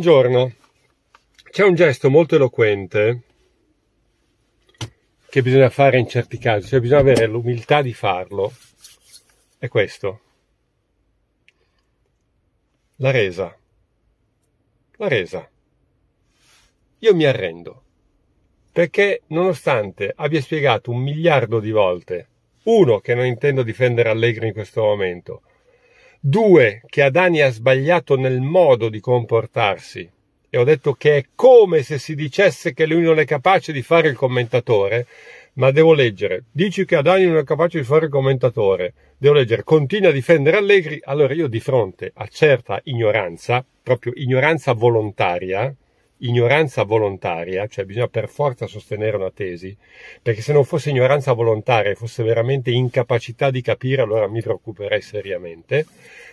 Buongiorno. C'è un gesto molto eloquente che bisogna fare in certi casi, cioè bisogna avere l'umiltà di farlo. È questo. La resa. La resa. Io mi arrendo. Perché nonostante abbia spiegato un miliardo di volte, uno che non intendo difendere Allegri in questo momento, Due, che Adani ha sbagliato nel modo di comportarsi. E ho detto che è come se si dicesse che lui non è capace di fare il commentatore, ma devo leggere. Dici che Adani non è capace di fare il commentatore. Devo leggere. Continua a difendere Allegri. Allora io di fronte a certa ignoranza, proprio ignoranza volontaria, ignoranza volontaria, cioè bisogna per forza sostenere una tesi, perché se non fosse ignoranza volontaria fosse veramente incapacità di capire, allora mi preoccuperei seriamente.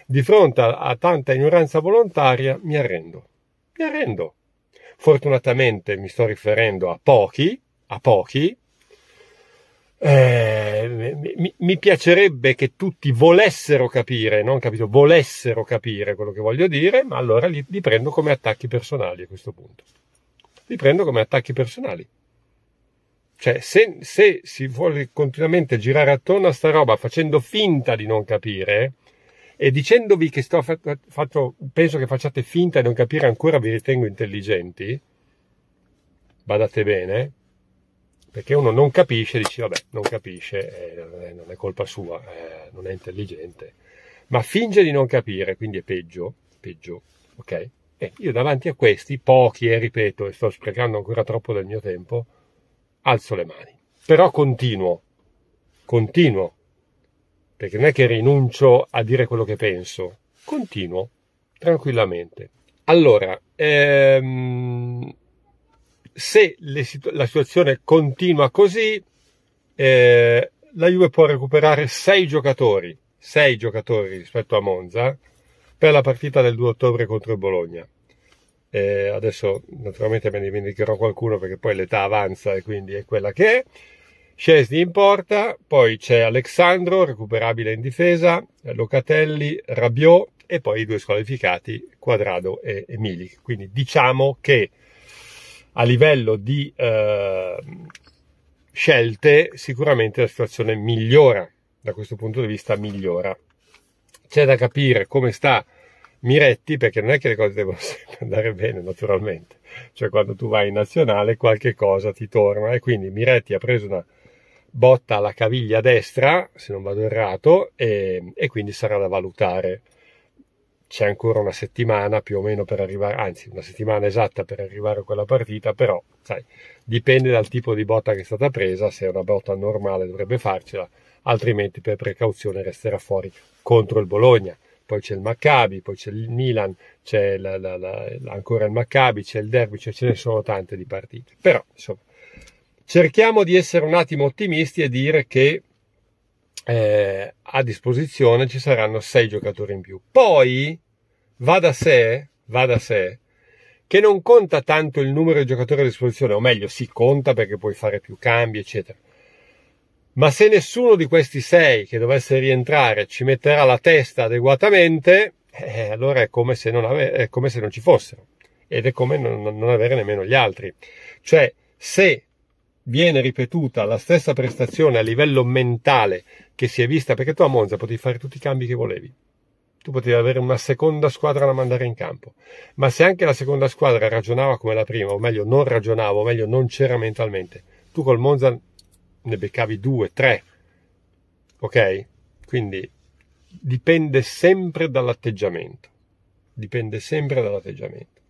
Di fronte a, a tanta ignoranza volontaria mi arrendo. Mi arrendo. Fortunatamente mi sto riferendo a pochi, a pochi, eh, eh, mi, piacerebbe che tutti volessero capire, non capito, volessero capire quello che voglio dire, ma allora li, li prendo come attacchi personali a questo punto. Li prendo come attacchi personali. Cioè, se, se si vuole continuamente girare attorno a sta roba facendo finta di non capire, e dicendovi che sto fatto, fatto, penso che facciate finta di non capire ancora, vi ritengo intelligenti, badate bene, perché uno non capisce, dice vabbè, non capisce, eh, non è colpa sua, eh, non è intelligente, ma finge di non capire, quindi è peggio, peggio, ok? E io davanti a questi, pochi e eh, ripeto, e sto sprecando ancora troppo del mio tempo, alzo le mani. Però continuo, continuo, perché non è che rinuncio a dire quello che penso, continuo, tranquillamente. Allora, ehm, se situ- la situazione continua così, eh, la Juve può recuperare 6 giocatori, 6 giocatori rispetto a Monza, per la partita del 2 ottobre contro il Bologna. Eh, adesso naturalmente me ne dimenticherò qualcuno perché poi l'età avanza e quindi è quella che è. Scesni in porta, poi c'è Alexandro, recuperabile in difesa, Locatelli, Rabiot e poi i due squalificati, Quadrado e, e Milik. Quindi diciamo che a livello di eh, scelte sicuramente la situazione migliora, da questo punto di vista migliora. C'è da capire come sta Miretti perché non è che le cose devono sempre andare bene naturalmente, cioè quando tu vai in nazionale qualche cosa ti torna e quindi Miretti ha preso una botta alla caviglia destra, se non vado errato, e, e quindi sarà da valutare c'è ancora una settimana più o meno per arrivare, anzi una settimana esatta per arrivare a quella partita, però sai, dipende dal tipo di botta che è stata presa, se è una botta normale dovrebbe farcela, altrimenti per precauzione resterà fuori contro il Bologna. Poi c'è il Maccabi, poi c'è il Milan, c'è la, la, la, ancora il Maccabi, c'è il Derby, cioè ce ne sono tante di partite. Però, insomma, cerchiamo di essere un attimo ottimisti e dire che eh, a disposizione ci saranno sei giocatori in più. Poi va da sé, va da sé, che non conta tanto il numero di giocatori a disposizione, o meglio, si conta perché puoi fare più cambi, eccetera. Ma se nessuno di questi sei che dovesse rientrare ci metterà la testa adeguatamente, eh, allora è come, ave- è come, se non ci fossero ed è come non, non avere nemmeno gli altri. Cioè, se viene ripetuta la stessa prestazione a livello mentale che si è vista, perché tu a Monza potevi fare tutti i cambi che volevi, tu potevi avere una seconda squadra da mandare in campo. Ma se anche la seconda squadra ragionava come la prima, o meglio non ragionava, o meglio non c'era mentalmente, tu col Monza ne beccavi due, tre. Ok? Quindi dipende sempre dall'atteggiamento. Dipende sempre dall'atteggiamento.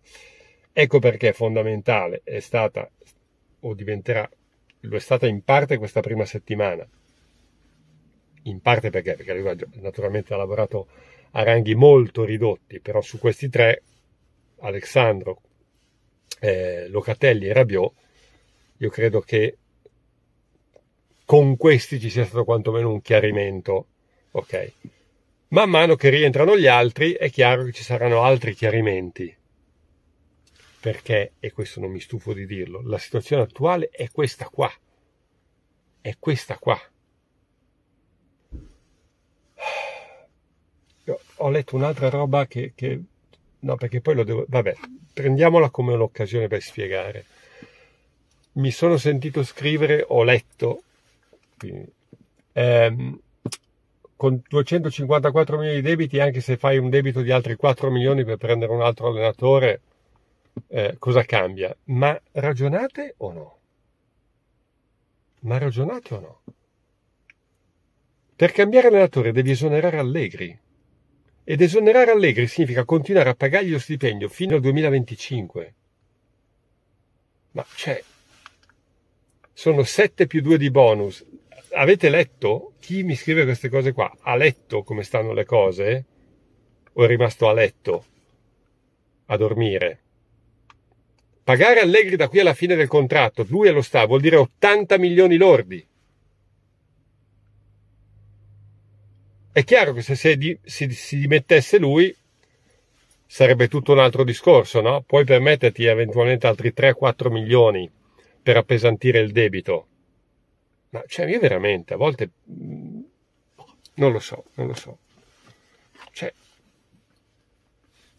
Ecco perché fondamentale è stata o diventerà lo è stata in parte questa prima settimana. In parte perché, perché lui naturalmente ha lavorato a ranghi molto ridotti, però su questi tre, Alessandro, eh, Locatelli e Rabiot, io credo che con questi ci sia stato quantomeno un chiarimento, ok? Man mano che rientrano gli altri è chiaro che ci saranno altri chiarimenti, perché, e questo non mi stufo di dirlo, la situazione attuale è questa qua, è questa qua. ho letto un'altra roba che, che, No, perché poi lo devo... Vabbè, prendiamola come un'occasione per spiegare. Mi sono sentito scrivere, ho letto, quindi, ehm, con 254 milioni di debiti, anche se fai un debito di altri 4 milioni per prendere un altro allenatore, eh, cosa cambia? Ma ragionate o no? Ma ragionate o no? Per cambiare allenatore devi esonerare Allegri. Ed esonerare Allegri significa continuare a pagargli lo stipendio fino al 2025. Ma c'è. Cioè, sono 7 più 2 di bonus. Avete letto? Chi mi scrive queste cose qua ha letto come stanno le cose? O è rimasto a letto? A dormire? Pagare Allegri da qui alla fine del contratto, lui e lo sta, vuol dire 80 milioni lordi. È chiaro che se si, si, si dimettesse lui sarebbe tutto un altro discorso, no? Puoi permetterti eventualmente altri 3-4 milioni per appesantire il debito. Ma cioè, io veramente a volte mm, non lo so, non lo so. Cioè,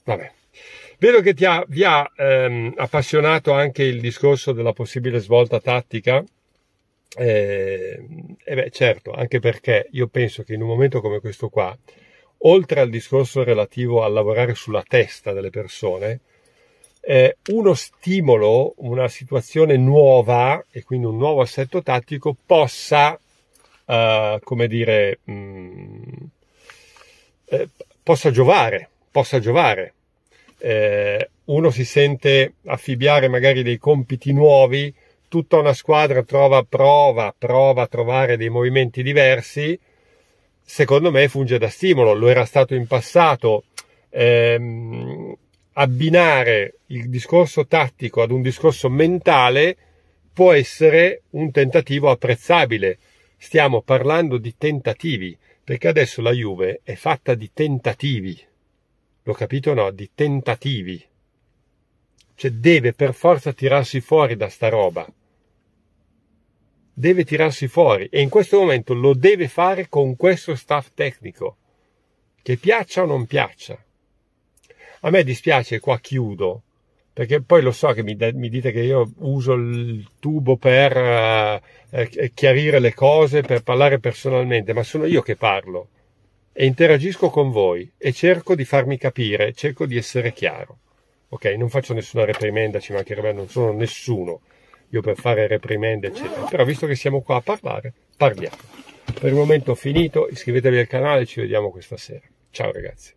vabbè. Vedo che ti ha, vi ha ehm, appassionato anche il discorso della possibile svolta tattica eh, e beh, certo, anche perché io penso che in un momento come questo qua, oltre al discorso relativo a lavorare sulla testa delle persone, eh, uno stimolo, una situazione nuova e quindi un nuovo assetto tattico possa, eh, come dire, mh, mm, eh, possa giovare, possa giovare. Eh, uno si sente affibbiare magari dei compiti nuovi, tutta una squadra trova, prova, prova a trovare dei movimenti diversi, secondo me funge da stimolo, lo era stato in passato. Ehm, abbinare il discorso tattico ad un discorso mentale può essere un tentativo apprezzabile. Stiamo parlando di tentativi, perché adesso la Juve è fatta di tentativi. Lo capito o no? Di tentativi. Cioè deve per forza tirarsi fuori da sta roba. Deve tirarsi fuori e in questo momento lo deve fare con questo staff tecnico, che piaccia o non piaccia. A me dispiace, qua chiudo, perché poi lo so che mi, de- mi, dite che io uso il tubo per uh, eh, chiarire le cose, per parlare personalmente, ma sono io che parlo e interagisco con voi e cerco di farmi capire, cerco di essere chiaro. Ok, non faccio nessuna reprimenda, ci mancherebbe, non sono nessuno io per fare reprimende, eccetera. Però visto che siamo qua a parlare, parliamo. Per il momento ho finito, iscrivetevi al canale, ci vediamo questa sera. Ciao ragazzi.